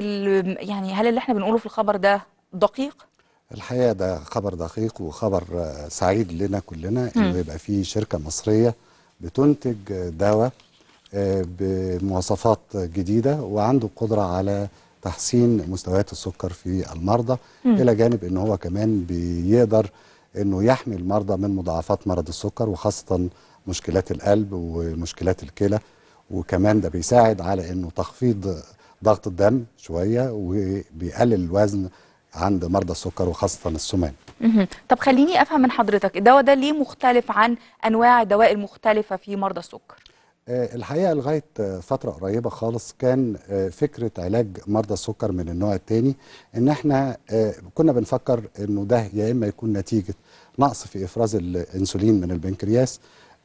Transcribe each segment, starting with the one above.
يعني هل اللي احنا بنقوله في الخبر ده دقيق؟ الحقيقه ده خبر دقيق وخبر آه، سعيد لنا كلنا انه يبقى في شركه مصريه بتنتج دواء آه، بمواصفات جديده وعنده قدرة على تحسين مستويات السكر في المرضى م. الى جانب ان هو كمان بيقدر انه يحمي المرضى من مضاعفات مرض السكر وخاصه مشكلات القلب ومشكلات الكلى وكمان ده بيساعد على انه تخفيض ضغط الدم شويه وبيقلل الوزن عند مرضى السكر وخاصه السمان طب خليني افهم من حضرتك الدواء ده ليه مختلف عن انواع الدواء المختلفه في مرضى السكر آه، الحقيقه لغايه آه، فتره قريبه خالص كان آه، فكره علاج مرضى السكر من النوع الثاني ان احنا كنا بنفكر انه ده يا اما يكون نتيجه نقص في افراز الانسولين من البنكرياس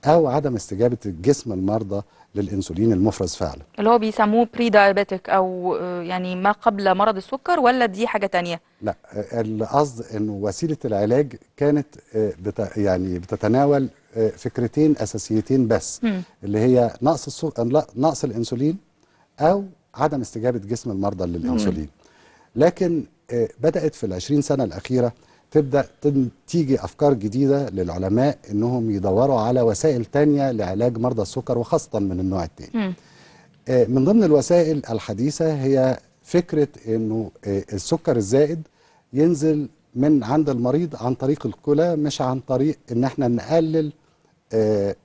او عدم استجابه الجسم المرضى للانسولين المفرز فعلا اللي هو بيسموه بري دايابيتك او يعني ما قبل مرض السكر ولا دي حاجه تانية لا القصد انه وسيله العلاج كانت بت يعني بتتناول فكرتين اساسيتين بس م. اللي هي نقص السكر نقص الانسولين او عدم استجابه جسم المرضى للانسولين م. لكن بدات في ال 20 سنه الاخيره تبدا تيجي افكار جديده للعلماء انهم يدوروا على وسائل تانية لعلاج مرضى السكر وخاصه من النوع الثاني آه، من ضمن الوسائل الحديثه هي فكره انه آه، السكر الزائد ينزل من عند المريض عن طريق الكلى مش عن طريق ان احنا نقلل آه،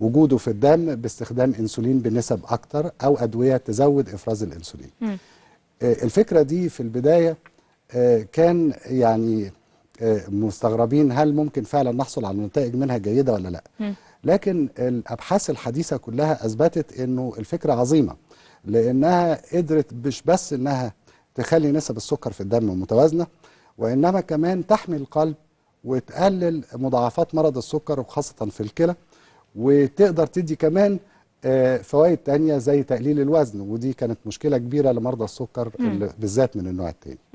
وجوده في الدم باستخدام انسولين بنسب اكتر او ادويه تزود افراز الانسولين. الفكره دي في البدايه آه، كان يعني آه، مستغربين هل ممكن فعلا نحصل على نتائج منها جيده ولا لا لكن الابحاث الحديثه كلها اثبتت انه الفكره عظيمه لانها قدرت مش بس انها تخلي نسب السكر في الدم متوازنه وانما كمان تحمي القلب وتقلل مضاعفات مرض السكر وخاصه في الكلى وتقدر تدي كمان آه، فوائد تانية زي تقليل الوزن ودي كانت مشكلة كبيرة لمرضى السكر بالذات من النوع التاني